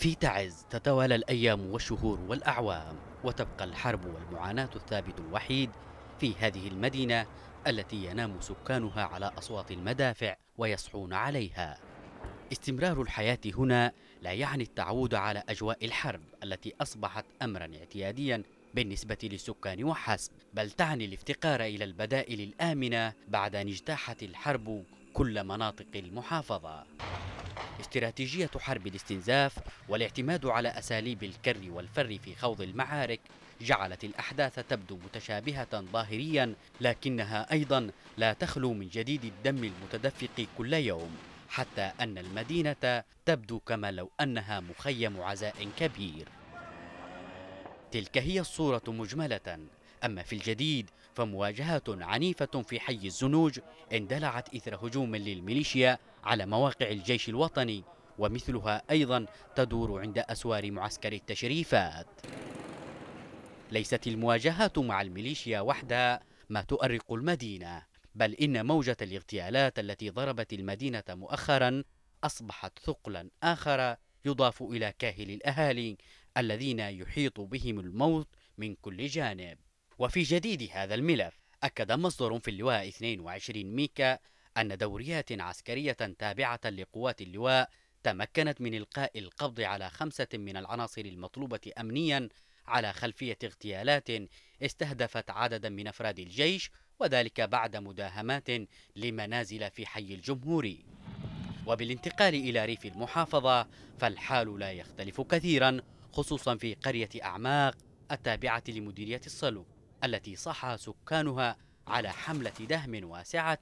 في تعز تتوالى الأيام والشهور والأعوام وتبقى الحرب والمعاناة الثابت الوحيد في هذه المدينة التي ينام سكانها على أصوات المدافع ويصحون عليها استمرار الحياة هنا لا يعني التعود على أجواء الحرب التي أصبحت أمرا اعتياديا بالنسبة للسكان وحسب بل تعني الافتقار إلى البدائل الآمنة بعد أن اجتاحت الحرب كل مناطق المحافظة استراتيجية حرب الاستنزاف والاعتماد على أساليب الكر والفر في خوض المعارك جعلت الأحداث تبدو متشابهة ظاهريا لكنها أيضا لا تخلو من جديد الدم المتدفق كل يوم حتى أن المدينة تبدو كما لو أنها مخيم عزاء كبير تلك هي الصورة مجملة أما في الجديد فمواجهة عنيفة في حي الزنوج اندلعت إثر هجوم للميليشيا على مواقع الجيش الوطني ومثلها أيضا تدور عند أسوار معسكر التشريفات ليست المواجهة مع الميليشيا وحدها ما تؤرق المدينة بل إن موجة الاغتيالات التي ضربت المدينة مؤخرا أصبحت ثقلا آخر يضاف إلى كاهل الأهالي الذين يحيط بهم الموت من كل جانب وفي جديد هذا الملف أكد مصدر في اللواء 22 ميكا أن دوريات عسكرية تابعة لقوات اللواء تمكنت من إلقاء القبض على خمسة من العناصر المطلوبة أمنيا على خلفية اغتيالات استهدفت عددا من أفراد الجيش وذلك بعد مداهمات لمنازل في حي الجمهوري وبالانتقال إلى ريف المحافظة فالحال لا يختلف كثيرا خصوصا في قرية أعماق التابعة لمديرية الصلو التي صحى سكانها على حملة دهم واسعة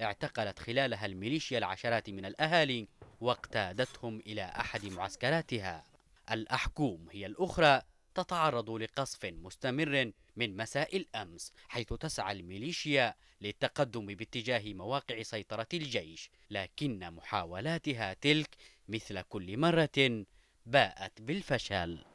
اعتقلت خلالها الميليشيا العشرات من الأهالي واقتادتهم إلى أحد معسكراتها الأحكوم هي الأخرى تتعرض لقصف مستمر من مساء الأمس حيث تسعى الميليشيا للتقدم باتجاه مواقع سيطرة الجيش لكن محاولاتها تلك مثل كل مرة باءت بالفشل